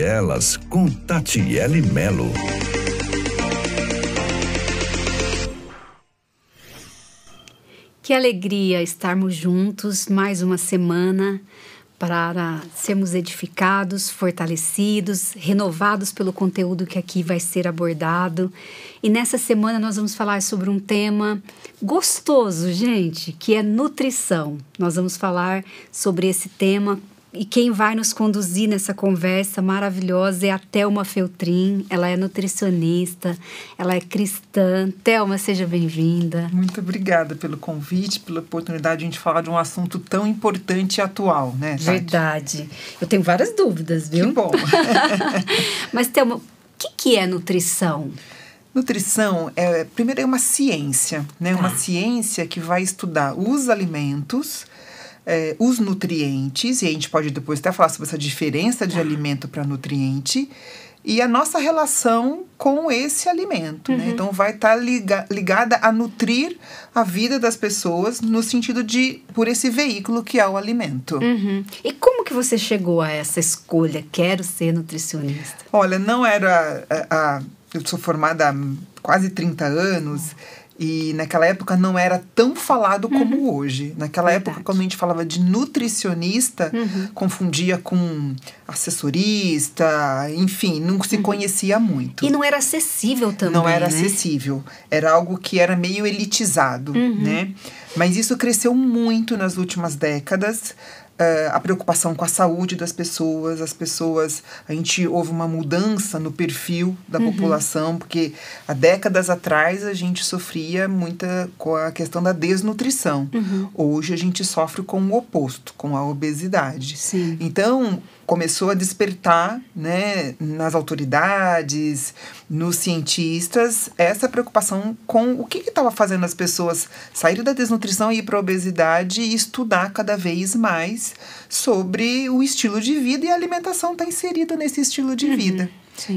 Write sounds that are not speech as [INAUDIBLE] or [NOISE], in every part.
elas com Tatiele Melo. Que alegria estarmos juntos mais uma semana para sermos edificados, fortalecidos, renovados pelo conteúdo que aqui vai ser abordado. E nessa semana nós vamos falar sobre um tema gostoso, gente, que é nutrição. Nós vamos falar sobre esse tema e quem vai nos conduzir nessa conversa maravilhosa é a Thelma Feltrin. Ela é nutricionista, ela é cristã. Thelma, seja bem-vinda. Muito obrigada pelo convite, pela oportunidade de a gente falar de um assunto tão importante e atual, né? Tati? Verdade. Eu tenho várias dúvidas, viu? Que bom. [LAUGHS] Mas, Thelma, o que, que é nutrição? Nutrição é, primeiro, é uma ciência, né? Tá. Uma ciência que vai estudar os alimentos é, os nutrientes, e a gente pode depois até falar sobre essa diferença de alimento para nutriente, e a nossa relação com esse alimento. Né? Uhum. Né? Então, vai estar tá liga, ligada a nutrir a vida das pessoas no sentido de por esse veículo que é o alimento. Uhum. E como que você chegou a essa escolha? Quero ser nutricionista. Olha, não era a, a eu sou formada há quase 30 anos. Uhum. E naquela época não era tão falado como uhum. hoje. Naquela Verdade. época, quando a gente falava de nutricionista, uhum. confundia com assessorista, enfim, não se uhum. conhecia muito. E não era acessível também. Não era né? acessível. Era algo que era meio elitizado, uhum. né? Mas isso cresceu muito nas últimas décadas uh, a preocupação com a saúde das pessoas, as pessoas. A gente houve uma mudança no perfil da uhum. população, porque há décadas atrás a gente sofria muita com a questão da desnutrição. Uhum. Hoje a gente sofre com o oposto, com a obesidade. Sim. Então, começou a despertar né, nas autoridades, nos cientistas, essa preocupação com o que estava fazendo as pessoas saírem da desnutrição e ir para a obesidade e estudar cada vez mais sobre o estilo de vida e a alimentação está inserida nesse estilo de uhum. vida.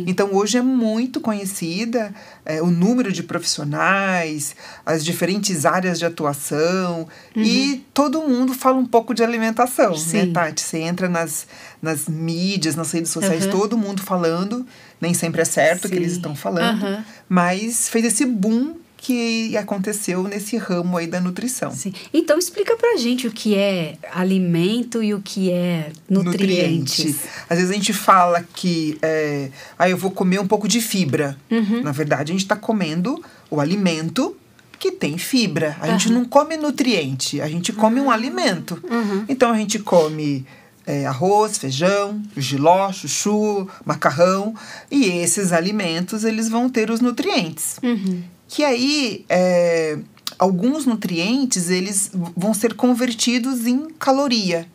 Então, hoje é muito conhecida é, o número de profissionais, as diferentes áreas de atuação uhum. e todo mundo fala um pouco de alimentação, né, Sim. né, Tati? Você entra nas, nas mídias, nas redes sociais, uhum. todo mundo falando, nem sempre é certo o que eles estão falando, uhum. mas fez esse boom que aconteceu nesse ramo aí da nutrição. Sim. Então explica pra gente o que é alimento e o que é Nutriente. Às vezes a gente fala que é, ah, eu vou comer um pouco de fibra. Uhum. Na verdade, a gente está comendo o alimento que tem fibra. A uhum. gente não come nutriente, a gente come um alimento. Uhum. Então a gente come é, arroz, feijão, giló, chuchu, macarrão. E esses alimentos, eles vão ter os nutrientes. Uhum que aí é, alguns nutrientes eles vão ser convertidos em caloria,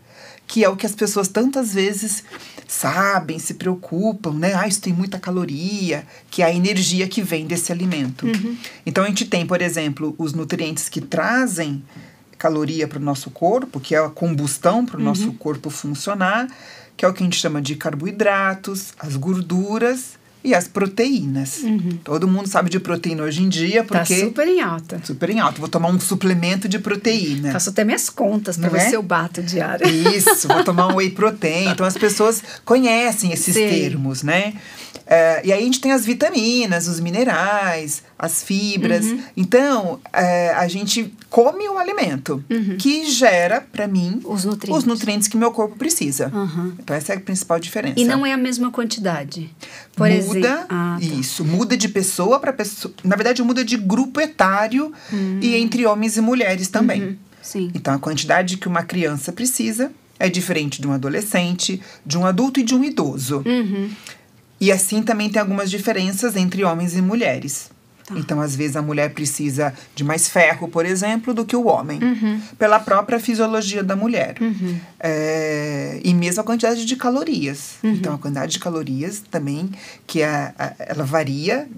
que é o que as pessoas tantas vezes sabem, se preocupam, né? Ah, isso tem muita caloria, que é a energia que vem desse alimento. Uhum. Então a gente tem, por exemplo, os nutrientes que trazem caloria para o nosso corpo, que é a combustão para o uhum. nosso corpo funcionar, que é o que a gente chama de carboidratos, as gorduras e as proteínas. Uhum. Todo mundo sabe de proteína hoje em dia, tá porque. Tá super em alta. Super em alta. Vou tomar um suplemento de proteína. Faço até minhas contas para ver é? se eu bato diário. Isso, vou tomar um whey protein. Então as pessoas conhecem esses Sim. termos, né? Uh, e aí a gente tem as vitaminas, os minerais, as fibras. Uhum. Então, é, a gente come o alimento uhum. que gera, para mim, os nutrientes. os nutrientes que meu corpo precisa. Uhum. Então, essa é a principal diferença. E não é a mesma quantidade. Por muda, exemplo. Ah, tá. isso. Muda de pessoa para pessoa. Na verdade, muda de grupo etário hum. e entre homens e mulheres também. Uhum. Sim. Então, a quantidade que uma criança precisa é diferente de um adolescente, de um adulto e de um idoso. Uhum. E assim também tem algumas diferenças entre homens e mulheres. Tá. Então, às vezes, a mulher precisa de mais ferro, por exemplo, do que o homem, uhum. pela própria fisiologia da mulher. Uhum. É, e mesmo a quantidade de calorias. Uhum. Então, a quantidade de calorias também, que a, é, a ela varia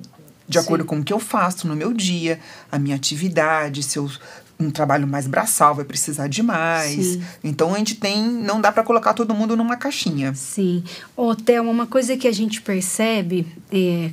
de acordo com o que eu faço no meu dia, a minha atividade, se eu um trabalho mais braçal vai precisar de mais. Sim. Então a gente tem, não dá para colocar todo mundo numa caixinha. Sim. Ô, Thelma, uma coisa que a gente percebe é,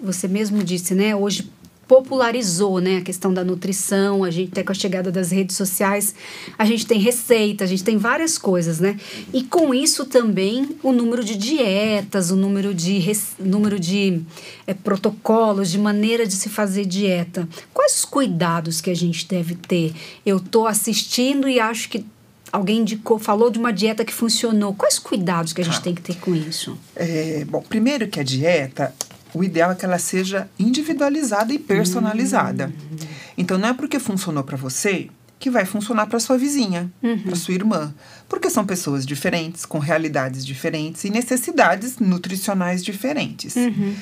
você mesmo disse, né? Hoje popularizou né, a questão da nutrição, a gente até com a chegada das redes sociais, a gente tem receita, a gente tem várias coisas, né? E com isso também o número de dietas, o número de, número de é, protocolos, de maneira de se fazer dieta. Quais os cuidados que a gente deve ter? Eu estou assistindo e acho que alguém indicou, falou de uma dieta que funcionou. Quais cuidados que a gente ah, tem que ter com isso? É, bom, primeiro que a dieta, o ideal é que ela seja individualizada e personalizada. Uhum. Então não é porque funcionou para você que vai funcionar para sua vizinha, uhum. para sua irmã, porque são pessoas diferentes, com realidades diferentes e necessidades nutricionais diferentes. Uhum.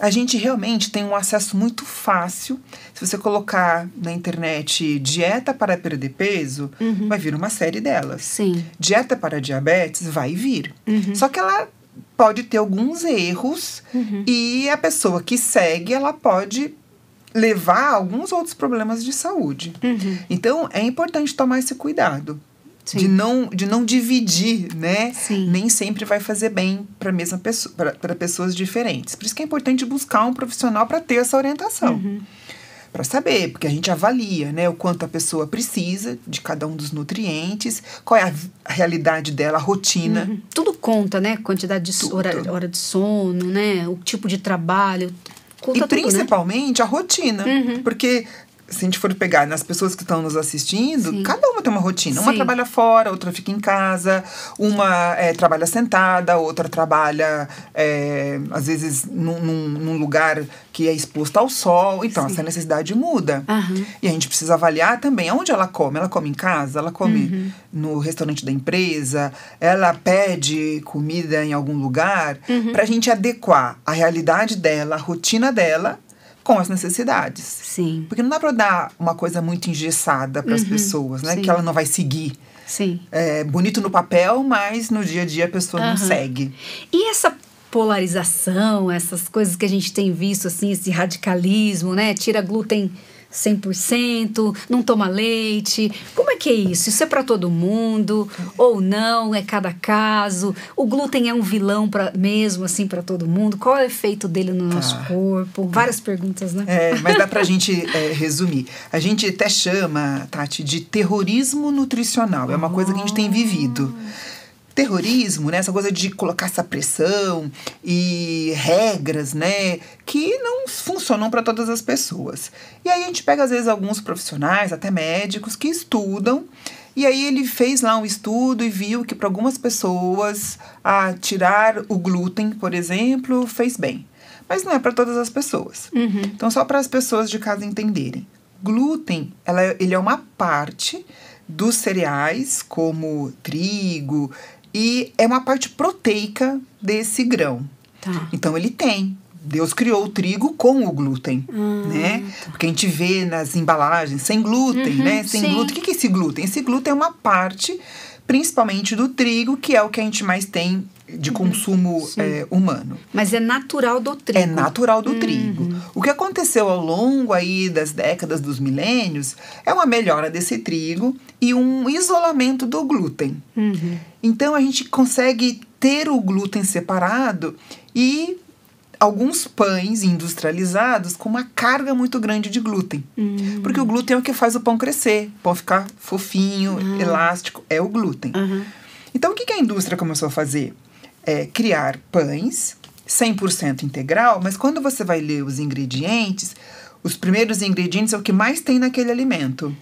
A gente realmente tem um acesso muito fácil. Se você colocar na internet dieta para perder peso, uhum. vai vir uma série delas. Sim. Dieta para diabetes vai vir. Uhum. Só que ela pode ter alguns erros uhum. e a pessoa que segue, ela pode levar alguns outros problemas de saúde. Uhum. Então, é importante tomar esse cuidado. Sim. De não, de não dividir, né? Sim. Nem sempre vai fazer bem para mesma pessoa, para pessoas diferentes. Por isso que é importante buscar um profissional para ter essa orientação. Uhum para saber, porque a gente avalia, né, o quanto a pessoa precisa de cada um dos nutrientes, qual é a, a realidade dela, a rotina. Uhum. Tudo conta, né? Quantidade de hora, hora de sono, né? O tipo de trabalho. Conta e tudo, né? principalmente né? a rotina, uhum. porque se a gente for pegar nas pessoas que estão nos assistindo, Sim. cada uma tem uma rotina. Sim. Uma trabalha fora, outra fica em casa, uma é, trabalha sentada, outra trabalha, é, às vezes, num, num, lugar que é exposto ao sol. Então, Sim. essa necessidade muda. Uhum. E a gente precisa avaliar também aonde ela come. Ela come em casa, ela come uhum. no restaurante da empresa, ela pede comida em algum lugar, uhum. para a gente adequar a realidade dela, a rotina dela com as necessidades. Sim. Porque não dá para dar uma coisa muito engessada para as uhum, pessoas, né? Sim. Que ela não vai seguir. Sim. É, bonito no papel, mas no dia a dia a pessoa uhum. não segue. E essa polarização, essas coisas que a gente tem visto, assim, esse radicalismo, né? Tira glúten 100%, não toma leite. Como é que é isso? Isso é para todo mundo ou não? É cada caso? O glúten é um vilão para mesmo assim para todo mundo? Qual é o efeito dele no nosso ah. corpo? Várias perguntas, né? É, mas dá para a [LAUGHS] gente é, resumir. A gente até chama, Tati, de terrorismo nutricional. É uma coisa que a gente tem vivido terrorismo, né? Essa coisa de colocar essa pressão e regras, né? Que não funcionam para todas as pessoas. E aí a gente pega, às vezes, alguns profissionais, até médicos, que estudam e aí ele fez lá um estudo e viu que para algumas pessoas a tirar o glúten, por exemplo, fez bem. Mas não é para todas as pessoas. Uhum. Então só para as pessoas de casa entenderem. Glúten, ela, é, ele é uma parte dos cereais como trigo, e é uma parte proteica desse grão. Tá. Então ele tem Deus criou o trigo com o glúten, hum, né? Tá. Porque a gente vê nas embalagens sem glúten, uhum, né? Sem sim. glúten. O que é esse glúten? Esse glúten é uma parte, principalmente do trigo, que é o que a gente mais tem de uhum. consumo é, humano. Mas é natural do trigo. É natural do uhum. trigo. O que aconteceu ao longo aí das décadas dos milênios é uma melhora desse trigo e um isolamento do glúten. Uhum. Então a gente consegue ter o glúten separado e alguns pães industrializados com uma carga muito grande de glúten. Uhum. Porque o glúten é o que faz o pão crescer, o pão ficar fofinho, ah. elástico, é o glúten. Então o que a indústria começou a fazer? é, criar pães 100% integral, mas quando você vai ler os ingredientes, os primeiros ingredientes é o que mais tem naquele alimento.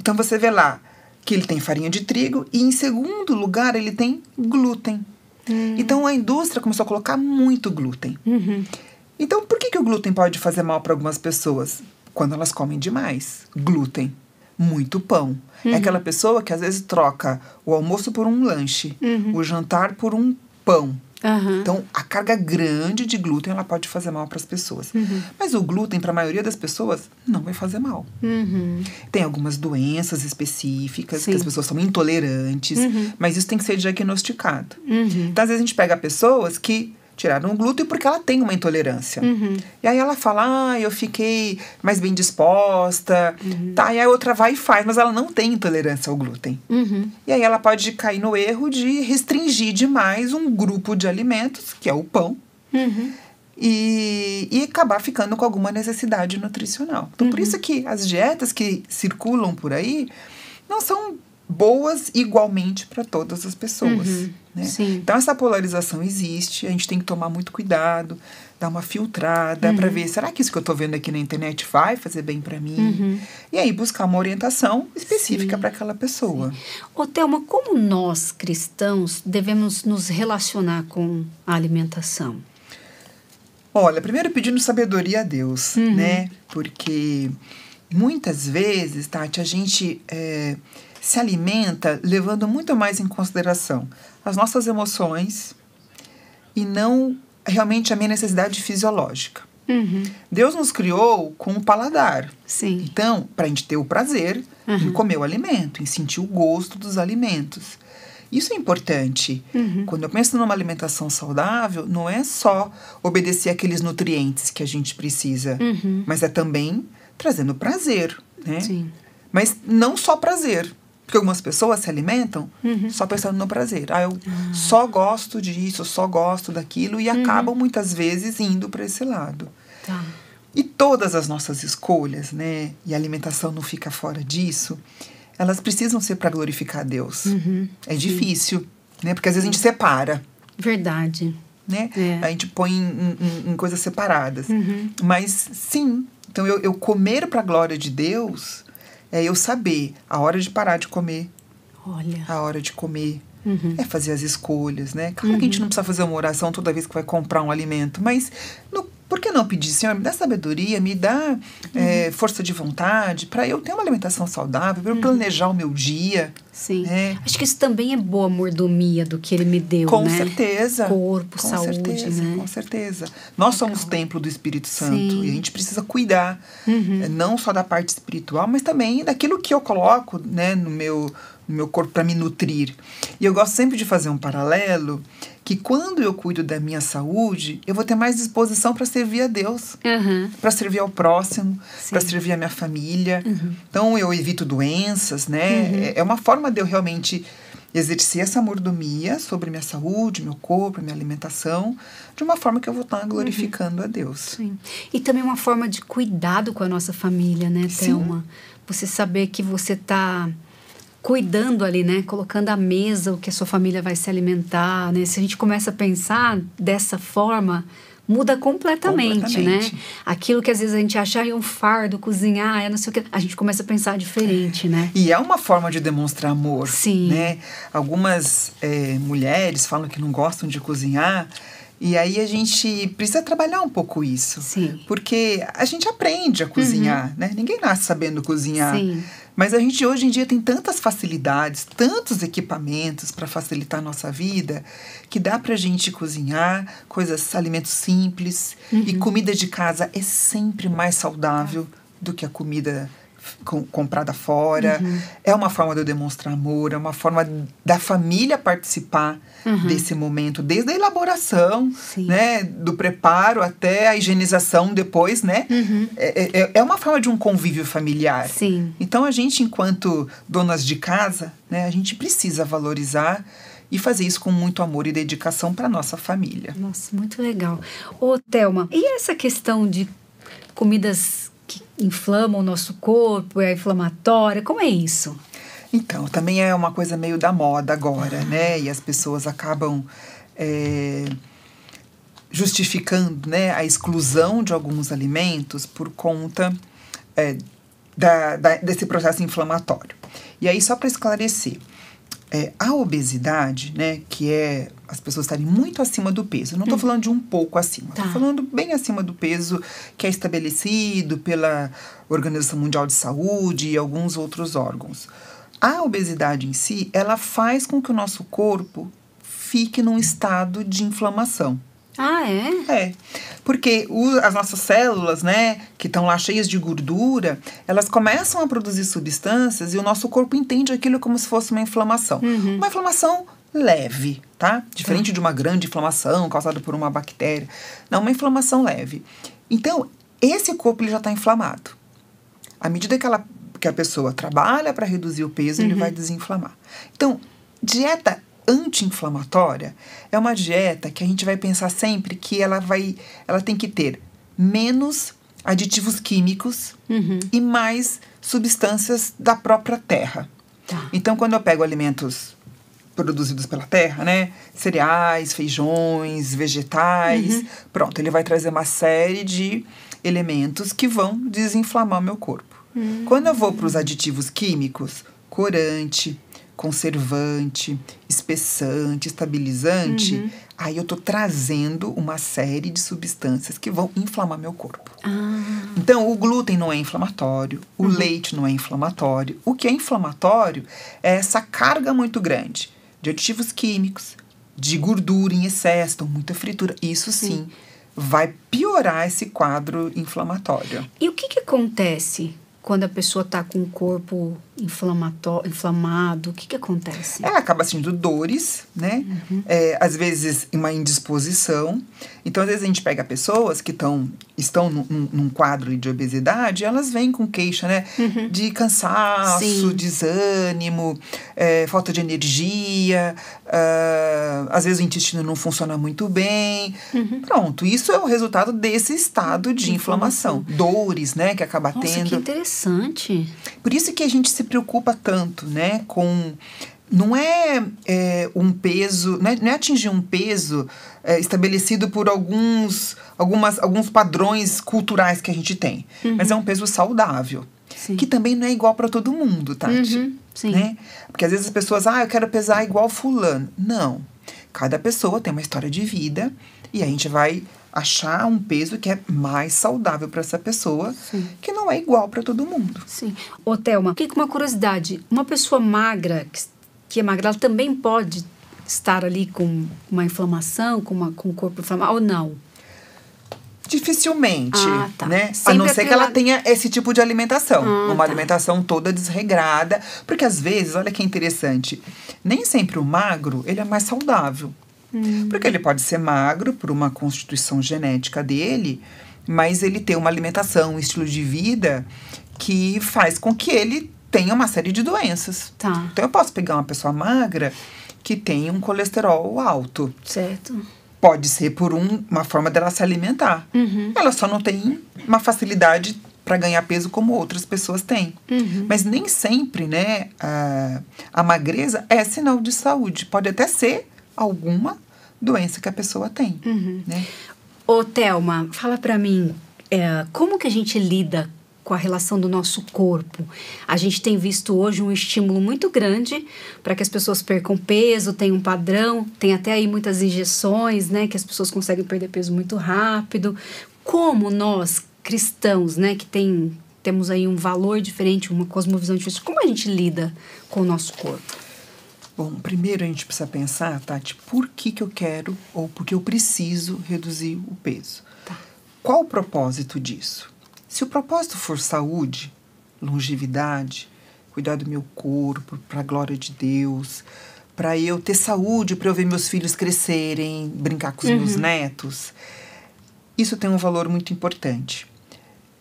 Então você vê lá que ele tem farinha de trigo e, em segundo lugar, ele tem glúten. Hum. Então a indústria começou a colocar muito glúten. Uhum. Então por que, que o glúten pode fazer mal para algumas pessoas? Quando elas comem demais glúten, muito pão. É uhum. É aquela pessoa que às vezes troca o almoço por um lanche, uhum. o jantar por um pão. Uhum. Então, a carga grande de glúten ela pode fazer mal para as pessoas. Uhum. Mas o glúten, para a maioria das pessoas, não vai fazer mal. Uhum. Tem algumas doenças específicas Sim. que as pessoas são intolerantes, uhum. mas isso tem que ser diagnosticado. Uhum. Então, às vezes a gente pega pessoas que tiraram o glúten porque ela tem uma intolerância. Uhum. E aí ela fala, ah, eu fiquei mais bem disposta. Uhum. Tá, e a outra vai e faz, mas ela não tem intolerância ao glúten. Uhum. E aí ela pode cair no erro de restringir demais um grupo de alimentos, que é o pão. Uhum. E, e, acabar ficando com alguma necessidade nutricional. Então, por uhum. isso que as dietas que circulam por aí não são boas igualmente para todas as pessoas. Uhum. Né? Então, essa polarização existe, a gente tem que tomar muito cuidado, dar uma filtrada uhum. para ver, será que isso que eu estou vendo aqui na internet vai fazer bem para mim? Uhum. E aí, buscar uma orientação específica para aquela pessoa. Sim. Ô, Thelma, como nós cristãos devemos nos relacionar com a alimentação? Olha, primeiro pedindo sabedoria a Deus, uhum. né? Porque muitas vezes, Tati, a gente. É, se alimenta levando muito mais em consideração as nossas emoções e não realmente a minha necessidade fisiológica. Uhum. Deus nos criou com o paladar. Sim. Então, para a gente ter o prazer uhum. em comer o alimento, em sentir o gosto dos alimentos. Isso é importante. Uhum. Quando eu penso numa alimentação saudável, não é só obedecer aqueles nutrientes que a gente precisa, uhum. mas é também trazendo prazer, né? Sim. Mas não só prazer, porque algumas pessoas se alimentam uhum. só pensando no prazer. Ah, eu ah. só gosto disso, só gosto daquilo e uhum. acabam muitas vezes indo para esse lado. Tá. E todas as nossas escolhas, né? E a alimentação não fica fora disso. Elas precisam ser para glorificar Deus. Uhum. É difícil, Sim. né? Porque às vezes a gente separa. Verdade né? É. A gente põe em, em, em coisas separadas. Uhum. Mas sim, então eu, eu comer para a glória de Deus é eu saber a hora de parar de comer. Olha. A hora de comer. Uhum. É fazer as escolhas, né? Claro uhum. que a gente uhum. não precisa fazer uma oração toda vez que vai comprar um alimento, mas no por que não pedir, Senhor, me dá sabedoria, me dá é, uhum. força de vontade para eu ter uma alimentação saudável, para eu uhum. planejar o meu dia? Sim. Né? Acho que isso também é boa mordomia do que ele me deu, com né? Certeza. Corpo, com saúde, certeza, né? Com certeza. Nós Legal. somos templo do Espírito Santo Sim. e a gente precisa cuidar uhum. é, não só da parte espiritual, mas também daquilo que eu coloco, né, no meu no meu corpo para me nutrir. E eu gosto sempre de fazer um paralelo que quando eu cuido da minha saúde, eu vou ter mais disposição para servir a Deus, uhum. para servir ao próximo, para servir a minha família. Uhum. Então eu evito doenças, né? Uhum. É, é uma forma de eu realmente exercer essa mordomia sobre minha saúde, meu corpo, minha alimentação, de uma forma que eu vou estar tá uhum. glorificando a Deus. Sim. E também uma forma de cuidado com a nossa família, né, Sim. Thelma? Você saber que você está cuidando ali, né? Colocando à mesa o que a sua família vai se alimentar, né? Se a gente começa a pensar dessa forma, muda completamente, né? completamente, né? Aquilo que às vezes a gente acha é um fardo, cozinhar, é não sei o que, a gente começa a pensar diferente, né? E é uma forma de demonstrar amor, Sim. né? Algumas é, mulheres falam que não gostam de cozinhar, e aí a gente precisa trabalhar um pouco isso. Sim. Porque a gente aprende a cozinhar, uhum. né? Ninguém nasce sabendo cozinhar. Sim. Mas a gente hoje em dia tem tantas facilidades, tantos equipamentos para facilitar a nossa vida, que dá para a gente cozinhar coisas, alimentos simples. Uhum. E comida de casa é sempre mais saudável tá. do que a comida com, comprada fora. Uhum. É uma forma de eu demonstrar amor, é uma forma da família participar uhum. desse momento, desde a elaboração, Sim. né, do preparo até a higienização depois, né? Uhum. É, é, é, é uma forma de um convívio familiar. Sim. Então a gente, enquanto donas de casa, né, a gente precisa valorizar e fazer isso com muito amor e dedicação para nossa família. Nossa, muito legal. Ô, Thelma, e essa questão de comidas inflama o nosso corpo, é inflamatória? Como é isso? Então, também é uma coisa meio da moda agora, ah. né? E as pessoas acabam é, justificando né, a exclusão de alguns alimentos por conta é, da, da, desse processo inflamatório. E aí, só para esclarecer, é, a obesidade, né, que é as pessoas estarem muito acima do peso. Não estou hum. falando de um pouco acima, estou tá. falando bem acima do peso que é estabelecido pela Organização Mundial de Saúde e alguns outros órgãos. A obesidade em si, ela faz com que o nosso corpo fique num estado de inflamação. Ah, é? É. Porque o, as nossas células, né, que estão lá cheias de gordura, elas começam a produzir substâncias e o nosso corpo entende aquilo como se fosse uma inflamação. Uhum. Uma inflamação leve, tá? Diferente tá. de uma grande inflamação causada por uma bactéria. Não, uma inflamação leve. Então, esse corpo ele já está inflamado. À medida que, ela, que a pessoa trabalha para reduzir o peso, uhum. ele vai uhum. desinflamar. Então, dieta anti-inflamatória é uma dieta que a gente vai pensar sempre que ela vai, ela tem que ter menos aditivos químicos uhum. e mais substâncias da própria terra. Tá. Então, quando eu pego alimentos produzidos pela terra, né? Cereais, feijões, vegetais. Uhum. Pronto, ele vai trazer uma série de elementos que vão desinflamar meu corpo. Uhum. Quando eu vou para os aditivos químicos, corante, conservante, espessante, estabilizante, uhum. aí eu tô trazendo uma série de substâncias que vão inflamar meu corpo. Ah. Então, o glúten não é inflamatório, o uhum. leite não é inflamatório. O que é inflamatório é essa carga muito grande de aditivos químicos, de gordura em excesso, então muita fritura. Isso sim, sim vai piorar esse quadro inflamatório. E o que, que acontece quando a pessoa está com o corpo inflamado? O que, que acontece? Ela é, acaba sentindo dores, né? Uhum. É, às vezes uma indisposição. Então, às vezes a gente pega pessoas que tão, estão num, num quadro de obesidade, elas vêm com queixa, né? Uhum. De cansaço, Sim. desânimo, é, falta de energia, uh, às vezes o intestino não funciona muito bem. Uhum. Pronto, isso é o resultado desse estado de, de inflamação. inflamação. Dores, né? Que acaba Nossa, tendo. Que interessante. Por isso que a gente se se preocupa tanto, né, com não é, é, um peso, não é, não é atingir um peso é, estabelecido por alguns, algumas, alguns padrões culturais que a gente tem, uhum. mas é um peso saudável. Sim. Que também não é igual para todo mundo, Tati. Uhum. Sim. Né? Porque às vezes as pessoas, ah, eu quero pesar igual Fulano. Não. Cada pessoa tem uma história de vida e a gente vai achar um peso que é mais saudável para essa pessoa, Sim. que não é igual para todo mundo. Sim. Ô, Thelma, fiquei com uma curiosidade. Uma pessoa magra, que, que é magra, ela também pode estar ali com uma inflamação, com, uma, com o corpo inflamado, ou não? Dificilmente, ah, tá. né? Sempre a não ser que ela tenha esse tipo de alimentação. Ah, uma tá. alimentação toda desregrada. Porque às vezes, olha que interessante, nem sempre o magro, ele é mais saudável. Uhum. Porque ele pode ser magro por uma constituição genética dele, mas ele tem uma alimentação, um estilo de vida que faz com que ele tenha uma série de doenças. Tá. Então eu posso pegar uma pessoa magra que tem um colesterol alto. Certo. Pode ser por um, uma forma dela se alimentar. Uhum. Ela só não tem uma facilidade para ganhar peso como outras pessoas têm. Uhum. Mas nem sempre, né, a, a magreza é sinal de saúde. Pode até ser alguma doença que a pessoa tem. Uhum. Né? Ô, Thelma, fala para mim, é, como que a gente lida com a relação do nosso corpo. A gente tem visto hoje um estímulo muito grande para que as pessoas percam peso, tem um padrão, tem até aí muitas injeções, né, que as pessoas conseguem perder peso muito rápido. Como nós cristãos, né, que tem, temos aí um valor diferente, uma cosmovisão diferente, como a gente lida com o nosso corpo? Bom, primeiro a gente precisa pensar, Tati, por que, que eu quero ou por que eu preciso reduzir o peso. Tá. Qual o propósito disso? Se o propósito for saúde, longevidade, cuidar do meu corpo, para a glória de Deus, para eu ter saúde, para eu ver meus filhos crescerem, brincar com os uhum. meus netos, isso tem um valor muito importante.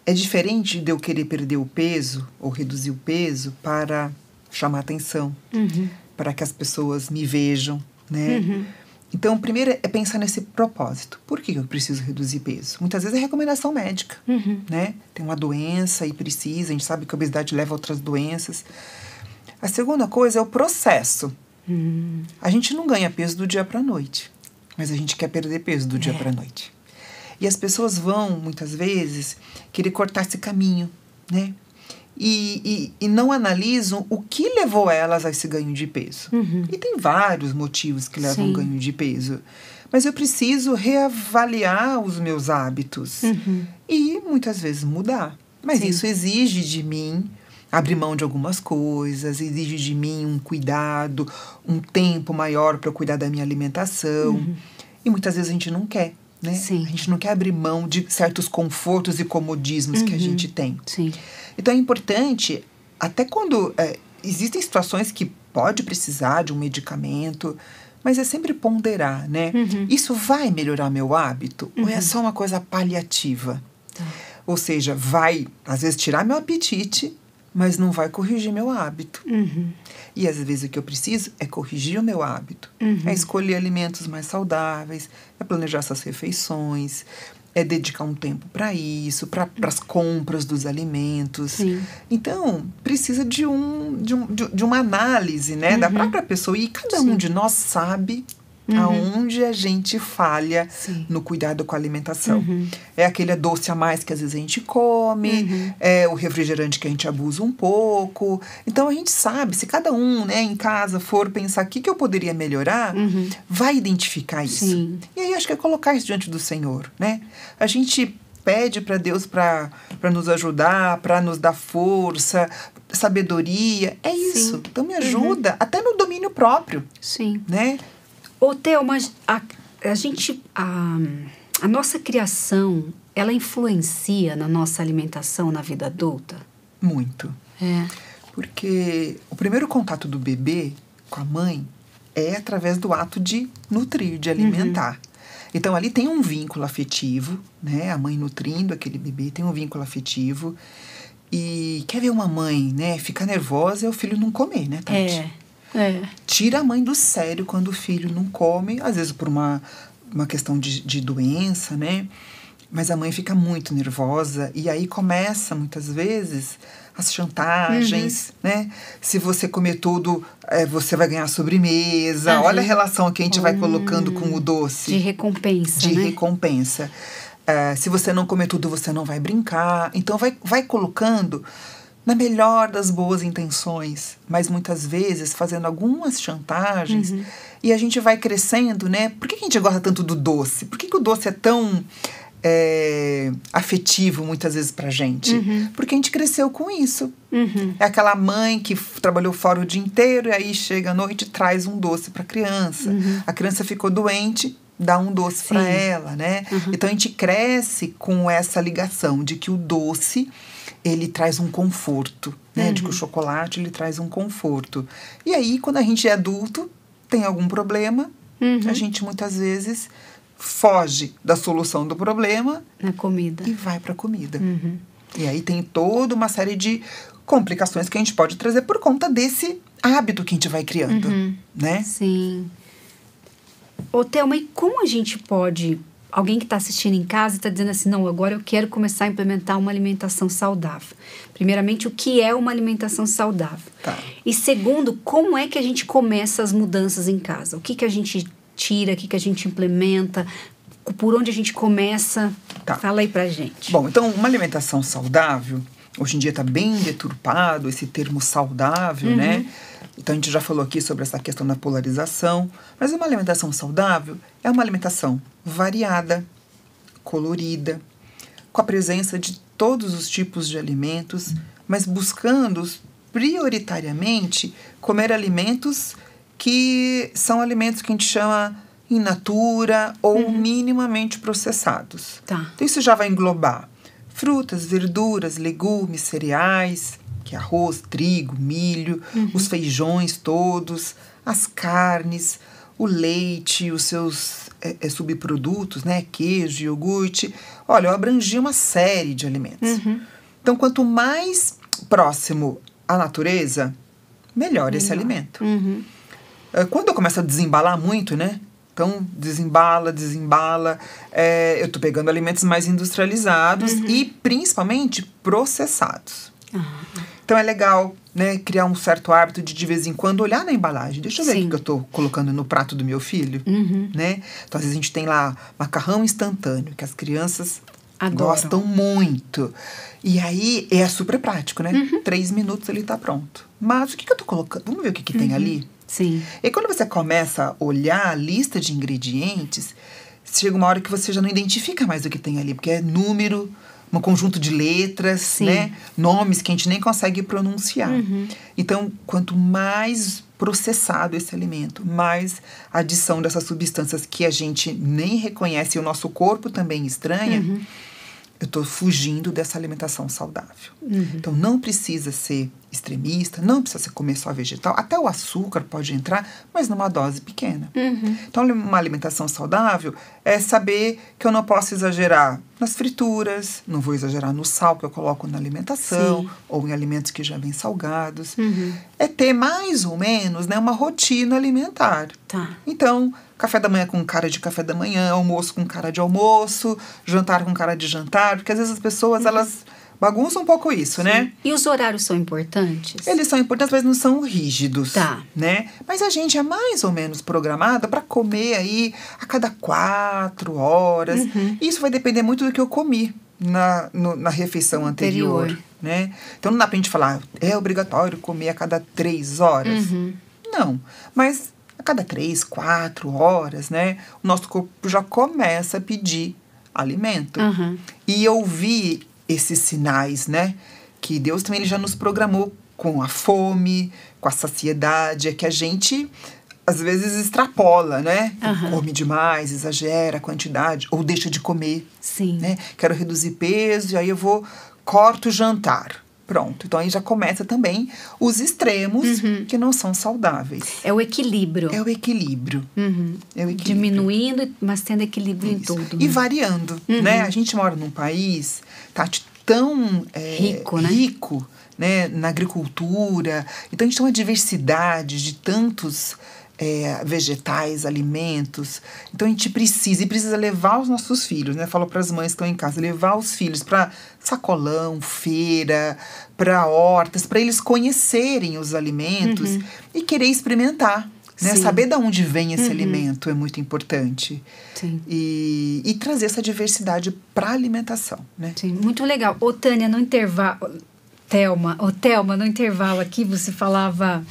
É diferente de eu querer perder o peso ou reduzir o peso para chamar atenção. Uhum para que as pessoas me vejam, né? Uhum. Então, primeiro é pensar nesse propósito. Por que eu preciso reduzir peso? Muitas vezes é recomendação médica, uhum. né? Tem uma doença e precisa, a gente sabe que a obesidade leva a outras doenças. A segunda coisa é o processo. Uhum. A gente não ganha peso do dia para a noite, mas a gente quer perder peso do dia é. para noite. E as pessoas vão, muitas vezes, querer cortar esse caminho, né? e, e, e, não analisam o que levou elas a esse ganho de peso. Uhum. E tem vários motivos que levam Sim. ganho de peso. Mas eu preciso reavaliar os meus hábitos uhum. e muitas vezes mudar. Mas Sim. isso exige de mim abrir mão de algumas coisas, exige de mim um cuidado, um tempo maior para cuidar da minha alimentação. Uhum. E muitas vezes a gente não quer. Né? Sim. A gente não quer abrir mão de certos confortos e comodismos que a uhum. gente tem. Sim. Então é importante, até quando é, existem situações que pode precisar de um medicamento, mas é sempre ponderar, né? Uhum. Isso vai melhorar meu hábito uhum. ou é uhum. só uma coisa paliativa? Tá. Ou seja, vai às vezes tirar meu apetite, mas não vai corrigir meu hábito. Uhum. E às vezes o que eu preciso é corrigir o meu hábito, é uhum. escolher alimentos mais saudáveis, é planejar essas refeições, é dedicar um tempo para isso, para as compras dos alimentos. Sim. Então, precisa de, um, de, um, de, de uma análise né, uhum. da própria pessoa. E cada Sim. um de nós sabe uhum. aonde a gente falha Sim. no cuidado com a alimentação. Uhum. É aquele doce a mais que às vezes a gente come, uhum. é o refrigerante que a gente abusa um pouco. Então a gente sabe, se cada um né, em casa for pensar o que, que eu poderia melhorar, uhum. vai identificar isso. Sim. E aí acho que é colocar isso diante do Senhor, né? A gente pede para Deus para nos ajudar, para nos dar força, sabedoria. É isso. Sim. Então me uhum. ajuda, uhum. até no domínio próprio. Sim. Né? Ô, ter A, a gente. A, a nossa criação, ela influencia na nossa alimentação na vida adulta? Muito. É. Porque o primeiro contato do bebê com a mãe é através do ato de nutrir, de alimentar. Uhum. Então ali tem um vínculo afetivo, né? A mãe nutrindo aquele bebê tem um vínculo afetivo. E quer ver uma mãe, né? Ficar nervosa é o filho não comer, né, Tati? É. É. Tira a mãe do sério quando o filho não come, às vezes por uma, uma questão de, de doença, né? Mas a mãe fica muito nervosa e aí começa muitas vezes as chantagens, uhum. né? Se você comer tudo, é, você vai ganhar sobremesa. Uhum. Olha a relação que a gente uhum. vai colocando com o hum. doce. De recompensa. De né? recompensa. É, se você não comer tudo, você não vai brincar. Então vai, vai colocando na melhor das boas intenções, mas muitas vezes fazendo algumas chantagens uhum. e a gente vai crescendo, né? Por que a gente gosta tanto do doce? Por que, que o doce é tão é, afetivo muitas vezes pra gente? Uhum. Porque a gente cresceu com isso. Uhum. É aquela mãe que trabalhou fora o dia inteiro e aí chega à noite e traz um doce pra criança. Uhum. A criança ficou doente, dá um doce para ela, né? Uhum. Então a gente cresce com essa ligação de que o doce ele traz um conforto, né? Uhum. De que o uhum. chocolate ele traz um conforto. E aí, quando a gente é adulto, tem algum problema, uhum. a gente muitas vezes foge da solução do problema na comida e vai para a comida. Uhum. E aí tem toda uma série de complicações que a gente pode trazer por conta desse hábito que a gente vai criando, uhum. né? Sim. Ô, Thelma, e como a gente pode alguém que está assistindo em casa e está dizendo assim: não, agora eu quero começar a implementar uma alimentação saudável. Primeiramente, o que é uma alimentação saudável? Tá. E segundo, como é que a gente começa as mudanças em casa? O que, que a gente tira, o que, que a gente implementa, por onde a gente começa? Tá. Fala aí pra gente. Bom, então, uma alimentação saudável, hoje em dia está bem deturpado esse termo saudável, né? uhum. né? Então a gente já falou aqui sobre essa questão da polarização, mas uma alimentação saudável é uma alimentação variada, colorida, com a presença de todos os tipos de alimentos, mas buscando prioritariamente comer alimentos que são alimentos que a gente chama in natura ou uhum. minimamente processados. Tá. Então isso já vai englobar frutas, verduras, legumes, cereais, que é arroz, trigo, milho, uhum. os feijões todos, as carnes, o leite, os seus é, é, subprodutos, né? Queijo, iogurte. Olha, eu abrangi uma série de alimentos. Uhum. Então, quanto mais próximo à natureza, melhor, melhor. esse alimento. Uhum. É, quando eu começo a desembalar muito, né? Então, desembala, desembala. É, eu tô pegando alimentos mais industrializados uhum. e principalmente processados. Uhum. Então é legal, né, criar um certo hábito de de vez em quando olhar na embalagem. Deixa eu ver o que eu estou colocando no prato do meu filho, uhum. né? Então às vezes a gente tem lá macarrão instantâneo, que as crianças Adoram. gostam muito. E aí é super prático, né? Uhum. Três minutos ele está pronto. Mas o que, que eu estou colocando? Vamos ver o que, que uhum. tem ali? Sim. E quando você começa a olhar a lista de ingredientes, chega uma hora que você já não identifica mais o que tem ali, porque é número, um conjunto de letras, Sim. né? Nomes que a gente nem consegue pronunciar. Uhum. Então, quanto mais processado esse alimento, mais a adição dessas substâncias que a gente nem reconhece e o nosso corpo também estranha, uhum eu estou fugindo dessa alimentação saudável. Uhum. Então, não precisa ser extremista, não precisa ser comer só vegetal, até o açúcar pode entrar, mas numa dose pequena. Uhum. Então, uma alimentação saudável é saber que eu não posso exagerar nas frituras, não vou exagerar no sal que eu coloco na alimentação, Sim. ou em alimentos que já vêm salgados. Uhum. É ter mais ou menos né, uma rotina alimentar. Tá. Então, Café da manhã com cara de café da manhã, almoço com cara de almoço, jantar com cara de jantar, porque às vezes as pessoas, elas uhum. bagunçam um pouco isso, né? Sim. né? E os horários são importantes? Eles são importantes, mas não são rígidos. Tá. Né? Mas a gente é mais ou menos programada para comer aí a cada quatro horas. Uhum. Isso vai depender muito do que eu comi na, no, na refeição anterior, anterior, né? Então não dá pra gente falar, ah, é obrigatório comer a cada três horas. Uhum. Não, mas a cada três, quatro horas, né? O nosso corpo já começa a pedir alimento. Uhum. E ouvir esses sinais, né? Que Deus também ele já nos programou com a fome, com a saciedade, é que a gente às vezes extrapola, né? Uhum. Come demais, exagera a quantidade, ou deixa de comer. Sim. Né? Quero reduzir peso, e aí eu vou, corto o jantar. Pronto. Então aí já começa também os extremos uhum. que não são saudáveis. É o equilíbrio. É o equilíbrio. Uhum. É o equilíbrio. Diminuindo, mas tendo equilíbrio Isso. em tudo. Né? E variando, uhum. né? A gente mora num país, tá tão é, rico, né? rico né, na agricultura. Então, a gente tem uma diversidade de tantos é, vegetais, alimentos. Então a gente precisa, e precisa levar os nossos filhos, né? Falo para as mães que estão em casa, levar os filhos para sacolão, feira, para hortas, para eles conhecerem os alimentos uhum. e querer experimentar. Né? Saber de onde vem esse uhum. alimento é muito importante. Sim. E, e trazer essa diversidade para a alimentação. Né? Sim, muito legal. Ô, Tânia, no intervalo. Thelma, ô, Thelma, no intervalo aqui você falava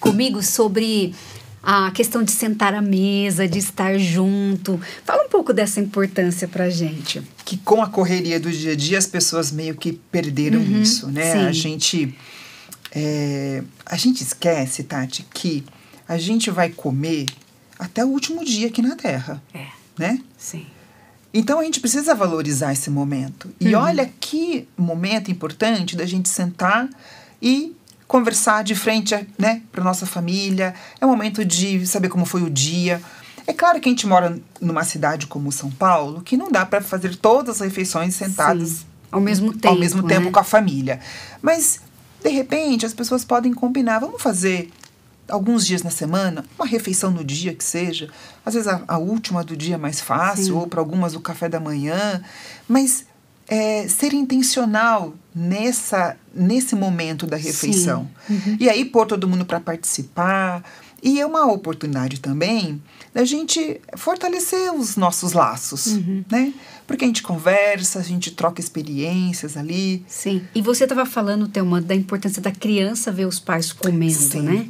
comigo sobre a questão de sentar à mesa, de estar junto. Fala um pouco dessa importância para gente. Que com a correria do dia a dia as pessoas meio que perderam uhum, isso, né? Sim. A gente é, a gente esquece, Tati, que a gente vai comer até o último dia aqui na Terra, é. né? Sim. Então a gente precisa valorizar esse momento. E uhum. olha que momento importante da gente sentar e conversar de frente né, para nossa família, é um momento de saber como foi o dia. É claro que a gente mora numa cidade como São Paulo, que não dá para fazer todas as refeições sentadas Sim, ao mesmo tempo, ao mesmo tempo né? com a família. Mas de repente as pessoas podem combinar, vamos fazer alguns dias na semana, uma refeição no dia que seja, às vezes a, a última do dia é mais fácil, Sim. ou para algumas o café da manhã, mas é, ser intencional nessa nesse momento da refeição. Uhum. E aí pôr todo mundo para participar. E é uma oportunidade também da gente fortalecer os nossos laços, uhum. né? Porque a gente conversa, a gente troca experiências ali. Sim. E você estava falando, Thelma, da importância da criança ver os pais comendo, Sim. né?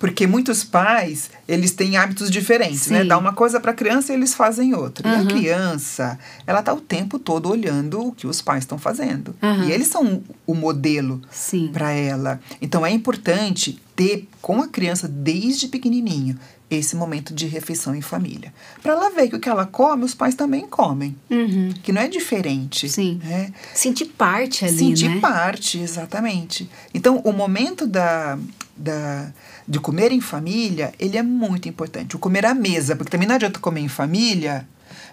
Porque muitos pais, eles têm hábitos diferentes, Sim. né? Dá uma coisa para a criança e eles fazem outra. Uhum. E a uhum. criança, ela tá o tempo todo olhando o que os pais estão fazendo. Uhum. E eles são o modelo para ela. Então é importante ter com a criança desde pequenininho esse momento de refeição em família. Para ela ver que o que ela come, os pais também comem. Uhum. Que não é diferente. Sim. Né? Sentir parte ali, Sentir né? parte, exatamente. Então, o momento da, da, de comer em família, ele é muito importante. O comer à mesa, porque também não adianta comer em família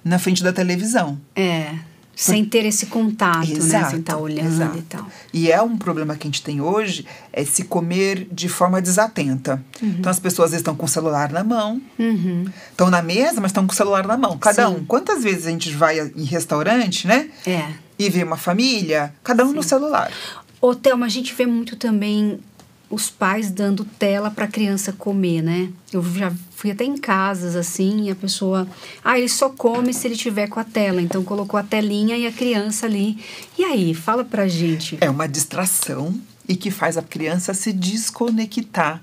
na frente da televisão. É, sem ter esse contato, né? Tá exato, né? Sem estar olhando exato. e tal. E é um problema que a gente tem hoje, é se comer de forma desatenta. Uhum. Então as pessoas estão com o celular na mão, uhum. estão na mesa, mas estão com o celular na mão. Cada Sim. um. Quantas vezes a gente vai em restaurante, né? É. E vê uma família, cada um Sim. no celular. Ô, Thelma, a gente vê muito também os pais dando tela para a criança comer, né? Eu já fui até em casas assim, a pessoa, ah, ele só come se ele tiver com a tela. Então colocou a telinha e a criança ali. E aí, fala pra gente. É uma distração e que faz a criança se desconectar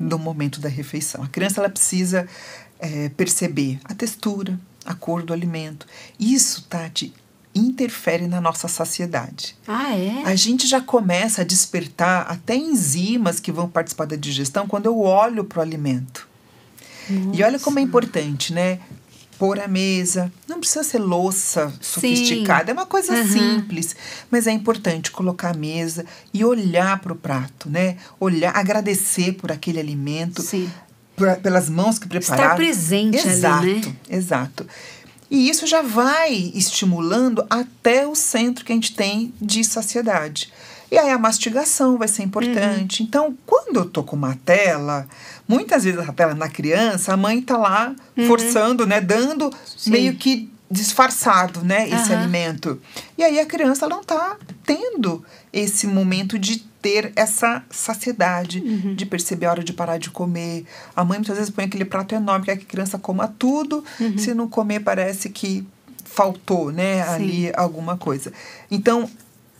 no momento da refeição. A criança ela precisa é, perceber a textura, a cor do alimento. Isso, Tati, interfere na nossa saciedade. Ah, é? A gente já começa a despertar até enzimas que vão participar da digestão quando eu olho para o alimento. Nossa. E olha como é importante, né? Pôr a mesa, não precisa ser louça sofisticada, Sim. é uma coisa uhum. simples, mas é importante colocar a mesa e olhar para o prato, né? Olhar, agradecer por aquele alimento, Sim. Pra, pelas mãos que prepararam. Estar presente exato, ali, né? Exato. E isso já vai estimulando até o centro que a gente tem de saciedade. E aí a mastigação vai ser importante. Uhum. Então, quando eu tô com uma tela, muitas vezes a tela é na criança, a mãe tá lá uhum. forçando, né, dando Sim. meio que disfarçado, né, esse uhum. alimento. E aí a criança não tá tendo esse momento de ter essa saciedade, uhum. de perceber a hora de parar de comer. A mãe muitas vezes põe aquele prato enorme, quer que a criança coma tudo, uhum. se não comer parece que faltou, né, Sim. ali alguma coisa. Então,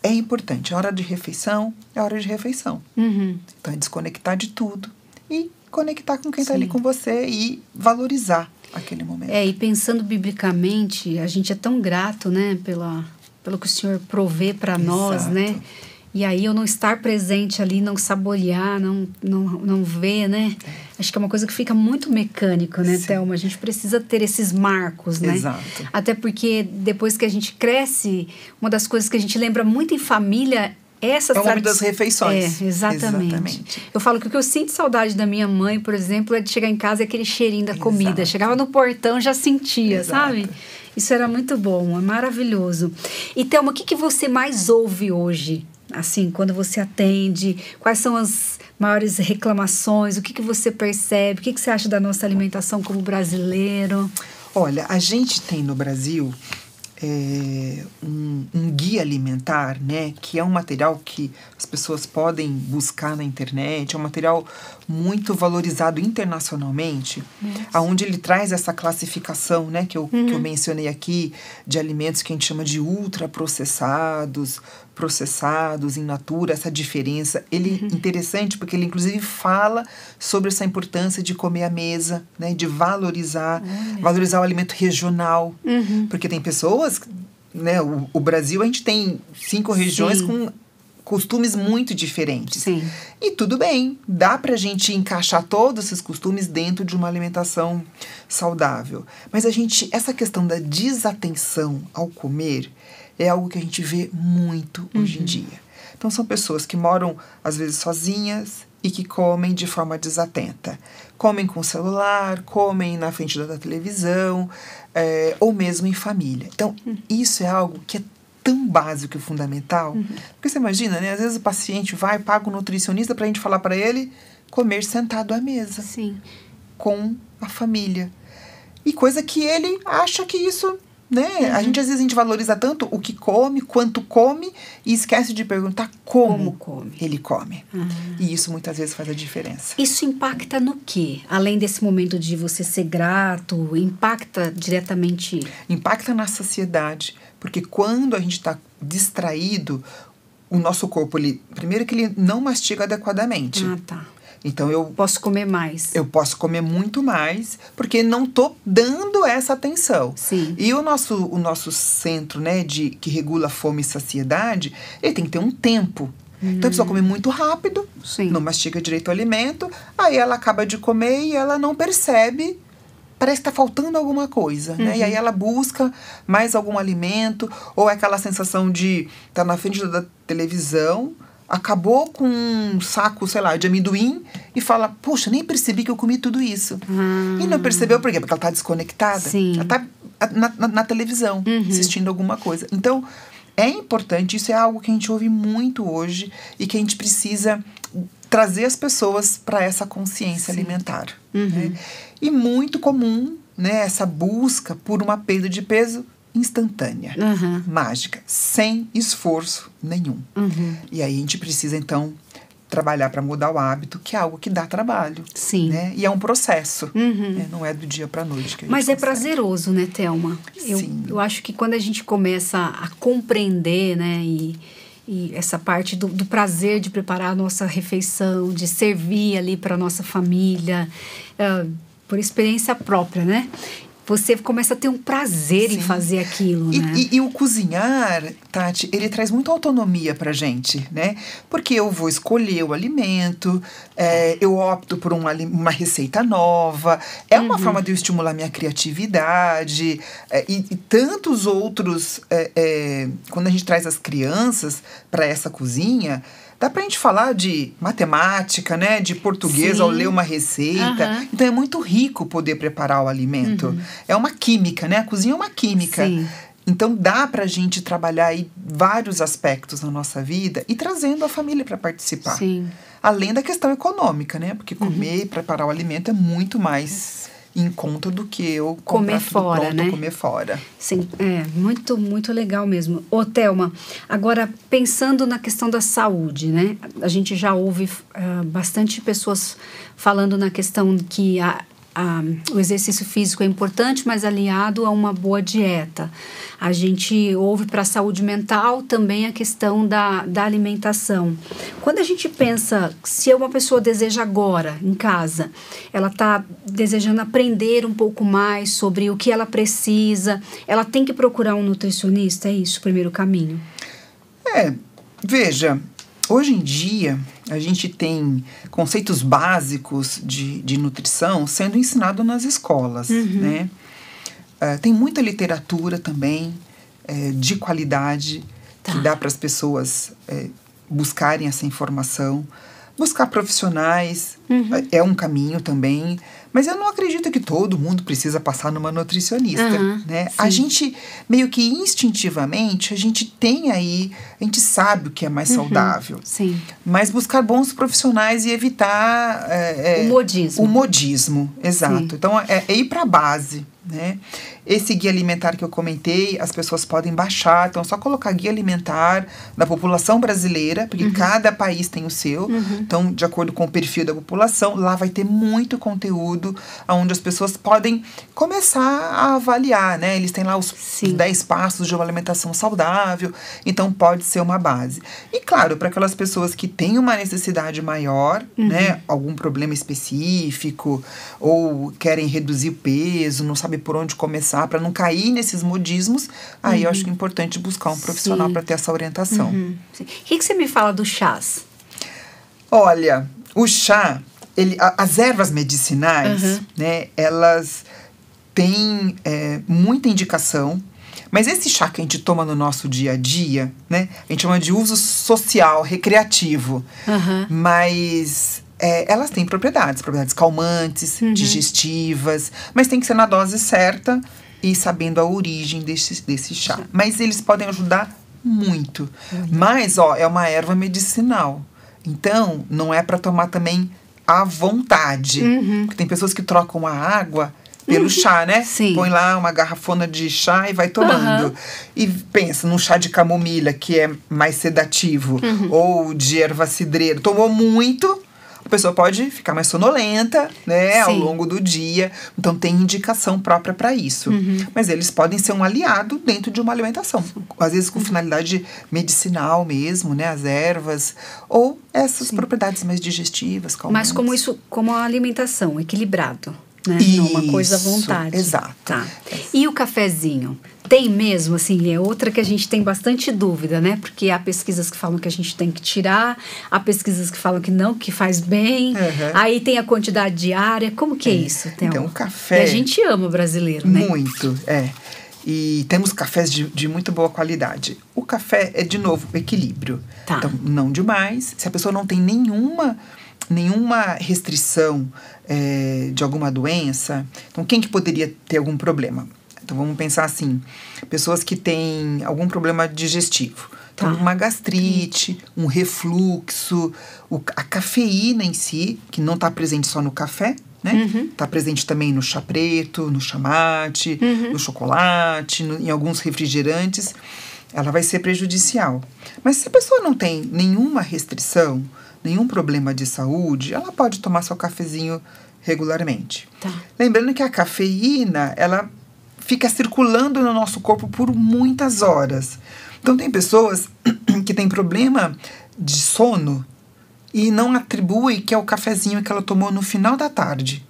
é importante. A é hora de refeição é hora de refeição. Uhum. Então, é desconectar de tudo e conectar com quem está ali com você e valorizar aquele momento. É, e pensando biblicamente, a gente é tão grato, né, pela, pelo que o Senhor provê para nós, né? E aí eu não estar presente ali, não saborear, não, não, não ver, né? É. Acho que é uma coisa que fica muito mecânico, né, Sim. Thelma? A gente precisa ter esses marcos, né? Exato. Até porque depois que a gente cresce, uma das coisas que a gente lembra muito em família é saudade. é o nome das refeições. É, exatamente. exatamente. Eu falo que o que eu sinto saudade da minha mãe, por exemplo, é de chegar em casa e aquele cheirinho da Exato. comida. Chegava no portão, já sentia, Exato. sabe? Isso era muito bom, é maravilhoso. E Thelma, o que, que você mais ouve hoje? Assim, quando você atende, quais são as maiores reclamações, o que, que você percebe, o que, que você acha da nossa alimentação como brasileiro? Olha, a gente tem no Brasil é, um, um, guia alimentar, né? Que é um material que as pessoas podem buscar na internet, é um material muito valorizado internacionalmente, Isso. aonde ele traz essa classificação, né? Que eu, uhum. que eu uhum. mencionei aqui, de alimentos que a gente chama de ultraprocessados, processados, em natura, essa diferença. Ele uhum. interessante porque ele inclusive fala sobre essa importância de comer à mesa, né, de valorizar, uhum. valorizar o alimento regional, uhum. porque tem pessoas, né, o, o, Brasil a gente tem cinco regiões Sim. com costumes muito diferentes. Sim. E tudo bem, dá pra gente encaixar todos esses costumes dentro de uma alimentação saudável. Mas a gente, essa questão da desatenção ao comer, é algo que a gente vê muito hoje em uhum. dia. Então, são pessoas que moram, às vezes, sozinhas e que comem de forma desatenta. Comem com o celular, comem na frente da televisão, é, ou mesmo em família. Então, uhum. isso é algo que é tão básico e fundamental. Uhum. Porque você imagina, né? Às vezes o paciente vai, paga o nutricionista para a gente falar para ele comer sentado à mesa. Sim. Com a família. E coisa que ele acha que isso né? Uhum. A gente às vezes a gente valoriza tanto o que come, quanto come e esquece de perguntar como, como come. ele come. Uhum. E isso muitas vezes faz a diferença. Isso impacta no quê? Além desse momento de você ser grato, impacta diretamente? Impacta na saciedade, porque quando a gente está distraído, o nosso corpo ele primeiro que ele não mastiga adequadamente. Ah, tá. Então eu posso comer mais. Eu posso comer muito mais porque não tô dando essa atenção. Sim. E o nosso o nosso centro, né, de que regula fome e saciedade, ele tem que ter um tempo. Então, hum. Então a pessoa come muito rápido, Sim. não mastiga direito o alimento, aí ela acaba de comer e ela não percebe parece que está faltando alguma coisa, uhum. né? E aí uhum. ela busca mais algum alimento, ou é aquela sensação de estar tá na frente da televisão, acabou com um saco, sei lá, de amendoim e fala, puxa, nem percebi que eu comi tudo isso. Hum. E não percebeu por quê? Porque ela está desconectada. Sim. Ela está na, na, na, televisão, uhum. assistindo alguma coisa. Então, é importante, isso é algo que a gente ouve muito hoje e que a gente precisa trazer as pessoas para essa consciência Sim. alimentar. Né? Uhum. Né? E muito comum né, essa busca por uma perda de peso instantânea, uhum. mágica, sem esforço nenhum. Uhum. E aí a gente precisa então trabalhar para mudar o hábito, que é algo que dá trabalho. Sim. Né? E é um processo. Uhum. Né? Não é do dia para noite. Que a Mas é prazeroso, né, Thelma? Eu, Sim. eu acho que quando a gente começa a compreender, né, e, e essa parte do, do, prazer de preparar a nossa refeição, de servir ali para nossa família. Uh, por experiência própria, né? você começa a ter um prazer Sim. em fazer aquilo, e, né? E, e, o cozinhar, Tati, ele traz muita autonomia pra gente, né? Porque eu vou escolher o alimento, é, eu opto por uma receita nova, é uhum. uma forma de eu estimular minha criatividade é, e, e, tantos outros... É, é quando a gente traz as crianças para essa cozinha, dá pra gente falar de matemática, né? De português Sim. ao ler uma receita. Uhum. Então é muito rico poder preparar o alimento. Uhum. É uma química, né? A cozinha é uma química. Sim. Então dá para a gente trabalhar aí vários aspectos na nossa vida e trazendo a família para participar. Sim. Além da questão econômica, né? Porque uhum. comer uhum. e preparar o alimento é muito mais em conta do que eu comer fora, pronto, né? Comer fora. Sim, é muito muito legal mesmo. Ô, Thelma, agora pensando na questão da saúde, né? A gente já ouve uh, bastante pessoas falando na questão que a a, ah, o exercício físico é importante, mas aliado a uma boa dieta. A gente ouve para a saúde mental também a questão da, da alimentação. Quando a gente pensa, se uma pessoa deseja agora, em casa, ela está desejando aprender um pouco mais sobre o que ela precisa, ela tem que procurar um nutricionista? É isso o primeiro caminho? É, veja, Hoje em dia, a gente tem conceitos básicos de, de nutrição sendo ensinado nas escolas, uhum. né? Ah, tem muita literatura também é, de qualidade tá. que dá para as pessoas é, buscarem essa informação. Buscar profissionais uhum. é, é um caminho também. Mas eu não acredito que todo mundo precisa passar numa nutricionista, uhum, né? Sim. A gente meio que instintivamente, a gente tem aí, a gente sabe o que é mais uhum, saudável. Sim. Mas buscar bons profissionais e evitar é, é, o modismo. O modismo, exato. Sim. Então é, é ir para a base, né? Esse guia alimentar que eu comentei, as pessoas podem baixar, então é só colocar guia alimentar da população brasileira, porque uhum. cada país tem o seu. Uhum. Então, de acordo com o perfil da população, lá vai ter muito conteúdo onde as pessoas podem começar a avaliar, né? Eles têm lá os 10 passos de uma alimentação saudável, então pode ser uma base. E claro, para aquelas pessoas que têm uma necessidade maior, uhum. né, algum problema específico ou querem reduzir o peso, não sabe por onde começar, passar, para não cair nesses modismos, aí uhum. eu acho que é importante buscar um profissional para ter essa orientação. Uhum. O que, você me fala dos chás? Olha, o chá, ele, a, as ervas medicinais, uhum. né, elas têm é, muita indicação, mas esse chá que a gente toma no nosso dia a dia, né, a gente chama de uso social, recreativo, uhum. mas é, elas têm propriedades, propriedades calmantes, uhum. digestivas, mas tem que ser na dose certa e sabendo a origem desse, desse chá. Mas eles podem ajudar muito. Mas, ó, é uma erva medicinal. Então, não é para tomar também à vontade. Uhum. Porque tem pessoas que trocam a água pelo uhum. chá, né? Sim. Põe lá uma garrafona de chá e vai tomando. Uhum. E pensa num chá de camomila, que é mais sedativo, uhum. ou de erva cidreira. Tomou muito, a pessoa pode ficar mais sonolenta, né, Sim. ao longo do dia. Então tem indicação própria para isso. Uhum. Mas eles podem ser um aliado dentro de uma alimentação, às vezes com uhum. finalidade medicinal mesmo, né, as ervas ou essas Sim. propriedades mais digestivas, calmantes. Mas como isso, como a alimentação equilibrado né? Isso, Não uma coisa à vontade. Exato. Tá. E o cafezinho? Tem mesmo, assim, é outra que a gente tem bastante dúvida, né? Porque há pesquisas que falam que a gente tem que tirar, há pesquisas que falam que não, que faz bem. Uhum. Aí tem a quantidade diária. Como que é, é isso, Então, o café... E a gente ama brasileiro, né? Muito, é. E temos cafés de, de, muito boa qualidade. O café é, de novo, equilíbrio. Tá. Então, não demais. Se a pessoa não tem nenhuma, nenhuma restrição é, de alguma doença. Então, quem que poderia ter algum problema? Então, vamos pensar assim: pessoas que têm algum problema digestivo. Então, tá. uma gastrite, um refluxo, o, a cafeína em si, que não está presente só no café, né? Uhum. Tá presente também no chá preto, no chamate, uhum. no chocolate, no, em alguns refrigerantes. Ela vai ser prejudicial. Mas se a pessoa não tem nenhuma restrição, nenhum problema de saúde, ela pode tomar seu cafezinho regularmente. Tá. Lembrando que a cafeína, ela fica circulando no nosso corpo por muitas horas. Então tem pessoas [CLEARS THROAT] que têm problema de sono e não atribui que é o cafezinho que ela tomou no final da tarde.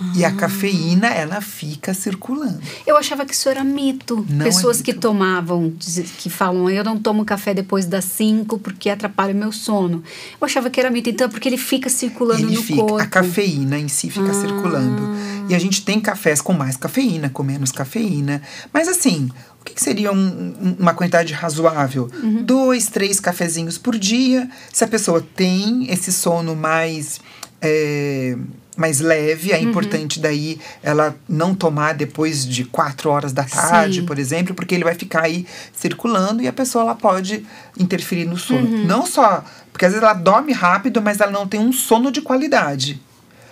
Ah. E a cafeína, ela fica circulando. Eu achava que isso era mito. Não é Pessoas é mito. que tomavam, que falam, eu não tomo café depois das 5 porque atrapalha o meu sono. Eu achava que era mito, então, é porque ele fica circulando ele no fica, corpo. A cafeína em si fica ah. circulando. E a gente tem cafés com mais cafeína, com menos cafeína. Mas assim, o que, que seria um, uma quantidade razoável? Uhum. Dois, três cafezinhos por dia. Se a pessoa tem esse sono mais. É, mais leve. É uhum. importante daí ela não tomar depois de quatro horas da tarde, Sim. por exemplo, porque ele vai ficar aí circulando e a pessoa ela pode interferir no sono. Uhum. Não só. Porque às vezes ela dorme rápido, mas ela não tem um sono de qualidade.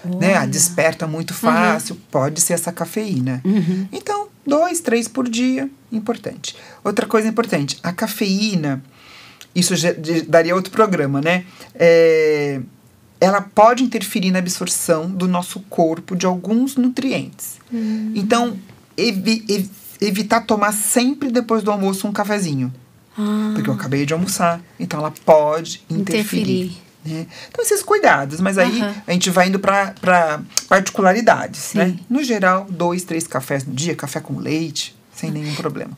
Né? A desperta muito uhum. fácil, uhum. pode ser essa cafeína. Uhum. Então, dois, três por dia, importante. Outra coisa importante, a cafeína, isso já, daria outro programa, né? É, ela pode interferir na absorção do nosso corpo de alguns nutrientes. Hum. Então, evi ev evitar tomar sempre depois do almoço um cafezinho. Ah. Porque eu acabei de almoçar. Então, ela pode interferir. interferir. Né? Então, esses cuidados. Mas aí, a gente vai indo para particularidades, né? No geral, dois, três cafés no dia, café com leite, sem hum. nenhum problema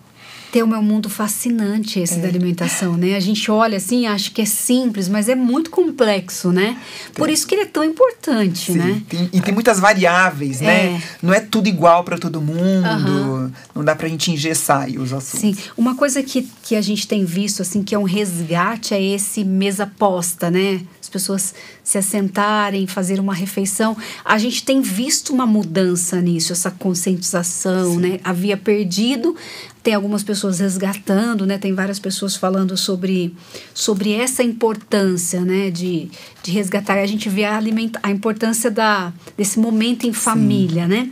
ter o meu mundo fascinante esse é. da alimentação, né? A gente olha assim, acha que é simples, mas é muito complexo, né? Por isso que ele é tão importante, Sim, né? Tem, e tem muitas variáveis, né? é. né? Não é tudo igual para todo mundo, não dá para a gente engessar os assuntos. Sim, uma coisa que, que a gente tem visto, assim, que é um resgate é esse mesa posta, né? as pessoas se assentarem, fazer uma refeição. A gente tem visto uma mudança nisso, essa conscientização, Sim. né? Havia perdido, tem algumas pessoas resgatando, né? Tem várias pessoas falando sobre, sobre essa importância, né? De, de resgatar. A gente vê a, alimenta a importância da, desse momento em família, Sim. né?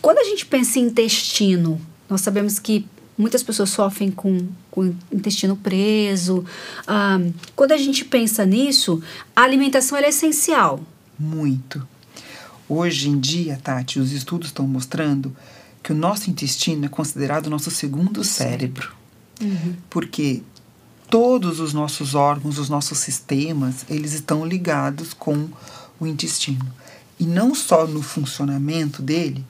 Quando a gente pensa em intestino, nós sabemos que Muitas pessoas sofrem com, com intestino preso. Ah, quando a gente pensa nisso, a alimentação é essencial. Muito. Hoje em dia, Tati, os estudos estão mostrando que o nosso intestino é considerado o nosso segundo cérebro. Uhum. Porque todos os nossos órgãos, os nossos sistemas, eles estão ligados com o intestino. E não só no funcionamento dele,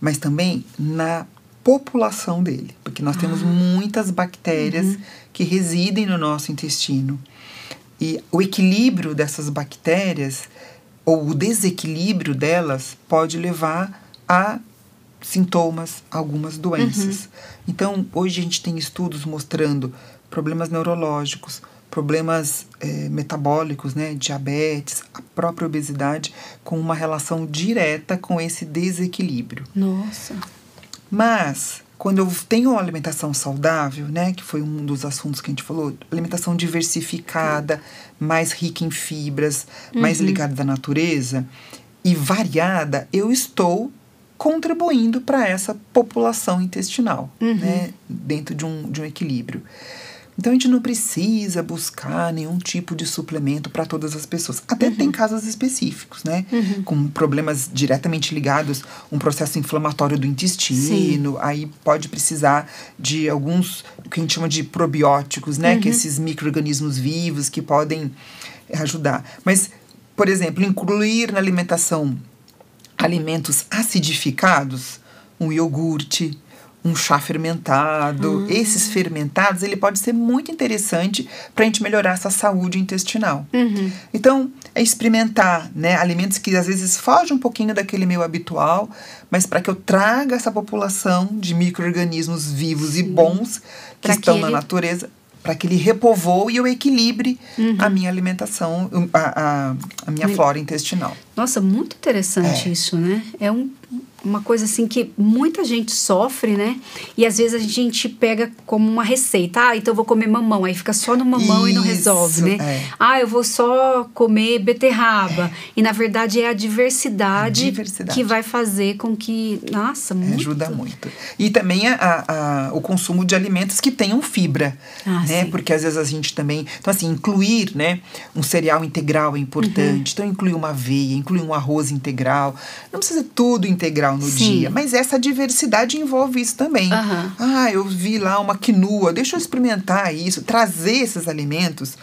mas também na população dele, porque nós ah. temos muitas bactérias uhum. que residem no nosso intestino. E o equilíbrio dessas bactérias ou o desequilíbrio delas pode levar a sintomas, algumas doenças. Uhum. Então, hoje a gente tem estudos mostrando problemas neurológicos, problemas eh, metabólicos, né, diabetes, a própria obesidade, com uma relação direta com esse desequilíbrio. Nossa. Mas quando eu tenho uma alimentação saudável, né, que foi um dos assuntos que a gente falou, alimentação diversificada, mais rica em fibras, uhum. mais ligada à natureza e variada, eu estou contribuindo para essa população intestinal, uhum. né, dentro de um, de um equilíbrio. Então a gente não precisa buscar nenhum tipo de suplemento para todas as pessoas. Até uhum. tem casos específicos, né? Uhum. Com problemas diretamente ligados um processo inflamatório do intestino, Sim. aí pode precisar de alguns o que a gente chama de probióticos, né? Uhum. Que esses micro-organismos vivos que podem ajudar. Mas, por exemplo, incluir na alimentação alimentos acidificados, um iogurte, um chá fermentado. Hum. Esses fermentados, ele pode ser muito interessante para a gente melhorar essa saúde intestinal. Uhum. Então, é experimentar né, alimentos que às vezes fogem um pouquinho daquele meu habitual, mas para que eu traga essa população de micro-organismos vivos Sim. e bons que pra estão que ele... na natureza para que ele repovoe e eu equilibre uhum. a minha alimentação, a, a, a minha flora intestinal. Nossa, muito interessante é. isso, né? É um uma coisa assim que muita gente sofre, né? E às vezes a gente pega como uma receita. Ah, então eu vou comer mamão. Aí fica só no mamão Isso, e não resolve, né? É. Ah, eu vou só comer beterraba. É. E na verdade é a diversidade, a diversidade, que vai fazer com que. Nossa, é, muito. Ajuda muito. E também a, a, o consumo de alimentos que tenham fibra, ah, né? Sim. Porque às vezes a gente também. Então, assim, incluir, né? Um cereal integral é importante. Uhum. Então, incluir uma aveia, incluir um arroz integral. Não precisa ser tudo integral no Sim. dia. Mas essa diversidade envolve isso também. Uhum. Ah, eu vi lá uma quinua, deixa eu experimentar isso, trazer esses alimentos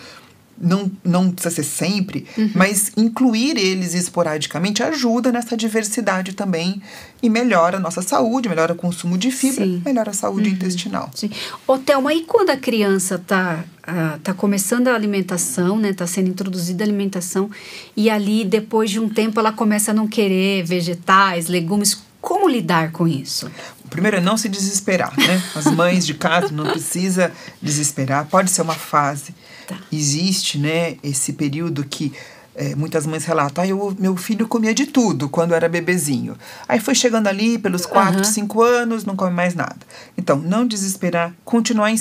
não, não precisa ser sempre, uhum. mas incluir eles esporadicamente ajuda nessa diversidade também e melhora a nossa saúde, melhora o consumo de fibra, Sim. melhora a saúde uhum. intestinal. Sim. Ô, Thelma, e quando a criança está uh, ah, tá começando a alimentação, né, tá sendo introduzida a alimentação e ali depois de um tempo ela começa a não querer vegetais, legumes, como lidar com isso? Primeiro é não se desesperar, né? As mães de casa não precisa desesperar, pode ser uma fase. Tá. Existe, né, esse período que é, muitas mães relatam, ah, eu, meu filho comia de tudo quando era bebezinho. Aí foi chegando ali pelos 4, 5 anos, não come mais nada. Então, não desesperar, continuar,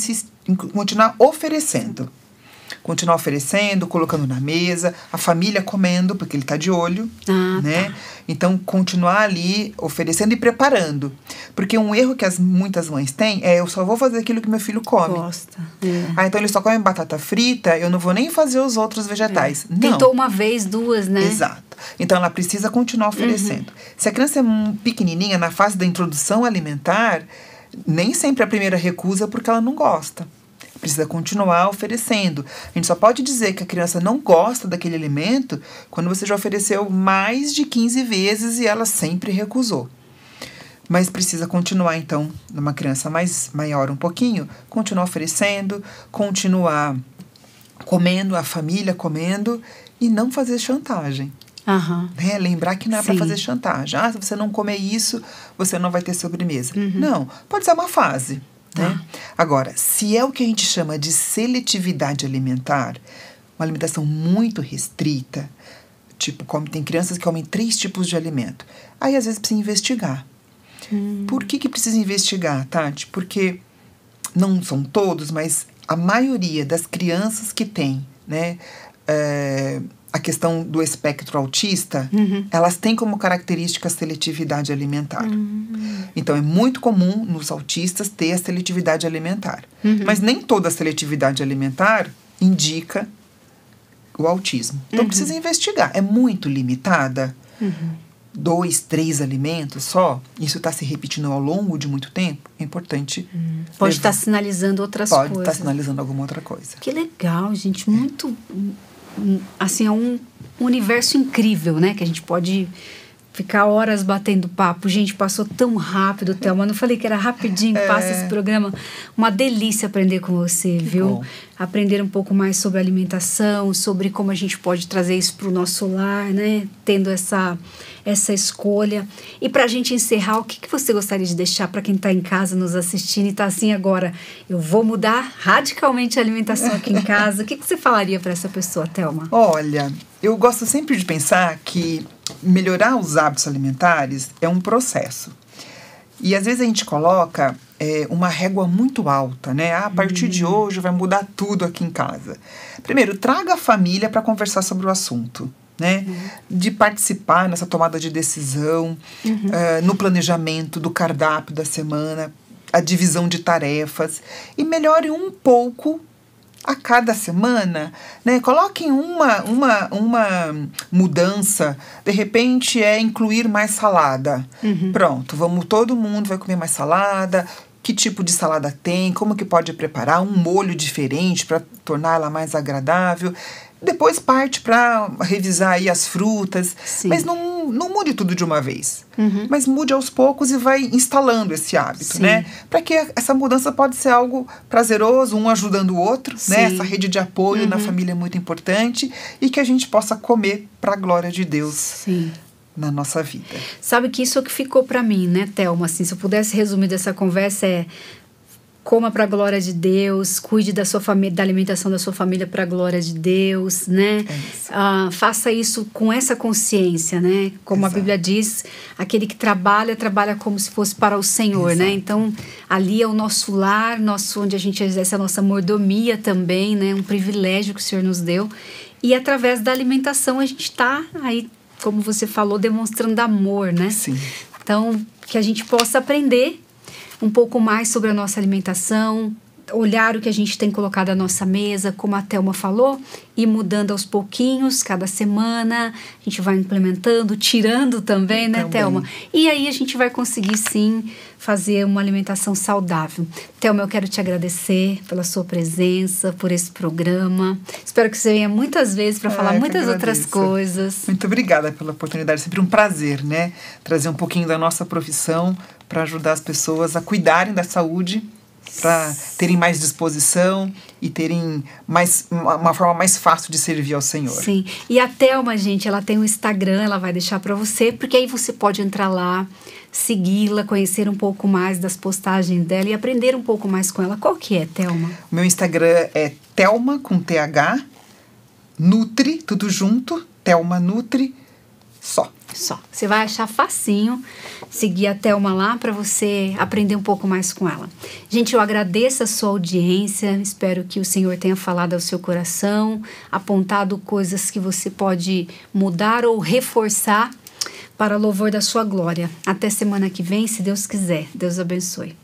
continuar oferecendo continuar oferecendo, colocando na mesa, a família comendo, porque ele está de olho, ah, né? Tá. Então, continuar ali oferecendo e preparando. Porque um erro que as muitas mães têm é eu só vou fazer aquilo que meu filho come. Gosta. É. Ah, então ele só come batata frita, eu não vou nem fazer os outros vegetais. É. Não. Tentou uma vez, duas, né? Exato. Então ela precisa continuar uhum. oferecendo. Uhum. Se a criança é pequenininha, na fase da introdução alimentar, nem sempre a primeira recusa é porque ela não gosta precisa continuar oferecendo. A gente só pode dizer que a criança não gosta daquele alimento quando você já ofereceu mais de 15 vezes e ela sempre recusou. Mas precisa continuar, então, numa criança mais maior um pouquinho, continuar oferecendo, continuar comendo, a família comendo e não fazer chantagem. Uhum. Né? Lembrar que não é para fazer chantagem. Ah, se você não comer isso, você não vai ter sobremesa. Uhum. Não, pode ser uma fase. Né? Ah. Agora, se é o que a gente chama de seletividade alimentar, uma alimentação muito restrita, tipo, come, tem crianças que comem três tipos de alimento. Aí às vezes precisa investigar. Hum. Por que, que precisa investigar, Tati? Porque não são todos, mas a maioria das crianças que tem, né? É, a questão do espectro autista, uhum. elas têm como característica a seletividade alimentar. Uhum. Então, é muito comum nos autistas ter a seletividade alimentar. Uhum. Mas nem toda a seletividade alimentar indica o autismo. Então, uhum. precisa investigar. É muito limitada? Uhum. Dois, três alimentos só? Isso está se repetindo ao longo de muito tempo? É importante. Uhum. Pode estar tá sinalizando outras Pode tá coisas. Pode tá estar sinalizando alguma outra coisa. Que legal, gente. Muito. É assim, é um universo incrível, né? Que a gente pode ficar horas batendo papo. Gente, passou tão rápido, Thelma. Não falei que era rapidinho, é. passa esse programa. Uma delícia aprender com você, que viu? Bom. Aprender um pouco mais sobre alimentação, sobre como a gente pode trazer isso para o nosso lar, né? Tendo essa, essa escolha. E para a gente encerrar, o que, que você gostaria de deixar para quem está em casa nos assistindo e está assim agora? Eu vou mudar radicalmente a alimentação aqui em casa. o que, que você falaria para essa pessoa, Thelma? Olha, eu gosto sempre de pensar que melhorar os hábitos alimentares é um processo. E às vezes a gente coloca é, uma régua muito alta, né? Ah, a partir uhum. de hoje vai mudar tudo aqui em casa. Primeiro, traga a família para conversar sobre o assunto. Né? Uhum. De participar nessa tomada de decisão, uhum. Ah, no planejamento do cardápio da semana, a divisão de tarefas e melhore um pouco a cada semana, né? Coloquem uma, uma, uma mudança. De repente é incluir mais salada. Uhum. Pronto, vamos todo mundo vai comer mais salada. Que tipo de salada tem? Como que pode preparar um molho diferente para torná-la mais agradável? Depois parte para revisar aí as frutas. Sim. Mas não, não mude tudo de uma vez. Uhum. Mas mude aos poucos e vai instalando esse hábito, Sim. né? Para que essa mudança pode ser algo prazeroso, um ajudando o outro, né? Sim. né? Essa rede de apoio uhum. na família é muito importante e que a gente possa comer para a glória de Deus. Sim na nossa vida. Sabe que isso é o que ficou para mim, né, Telma? Assim, se eu pudesse resumir dessa conversa é coma para a glória de Deus, cuide da sua família, da alimentação da sua família para a glória de Deus, né? É Ah, faça isso com essa consciência, né? Como Exato. a Bíblia diz, aquele que trabalha trabalha como se fosse para o Senhor, né? Exato. né? Então ali é o nosso lar, nosso onde a gente exerce a nossa mordomia também, né? Um privilégio que o Senhor nos deu e através da alimentação a gente está aí, como você falou, demonstrando amor, né? Sim. Então que a gente possa aprender um pouco mais sobre a nossa alimentação, olhar o que a gente tem colocado à nossa mesa, como a Thelma falou, e mudando aos pouquinhos, cada semana, a gente vai implementando, tirando também, né, também. Thelma? E aí a gente vai conseguir sim fazer uma alimentação saudável. Thelma, eu quero te agradecer pela sua presença, por esse programa. Espero que você venha muitas vezes para é, ah, falar muitas outras coisas. Muito obrigada pela oportunidade, sempre um prazer, né? Trazer um pouquinho da nossa profissão para ajudar as pessoas a cuidarem da saúde para terem mais disposição e terem mais uma forma mais fácil de servir ao Senhor. Sim. E a Thelma, gente, ela tem um Instagram, ela vai deixar para você, porque aí você pode entrar lá, segui-la, conhecer um pouco mais das postagens dela e aprender um pouco mais com ela. Qual que é, Thelma? meu Instagram é Thelma com TH Nutri, tudo junto, Thelma Nutri, só. Só. Você vai achar facinho seguir a Thelma lá para você aprender um pouco mais com ela. Gente, eu agradeço a sua audiência, espero que o Senhor tenha falado ao seu coração, apontado coisas que você pode mudar ou reforçar para louvor da sua glória. Até semana que vem, se Deus quiser. Deus abençoe.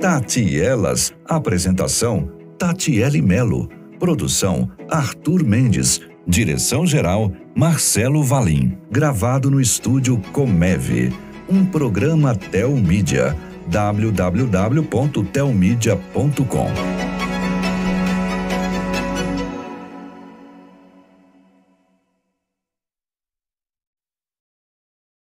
Tatielas. Apresentação: Tatiele Melo. Produção: Arthur Mendes. Direção-geral Marcelo Valim. Gravado no estúdio Comev, um programa Telmídia. www.telmídia.com.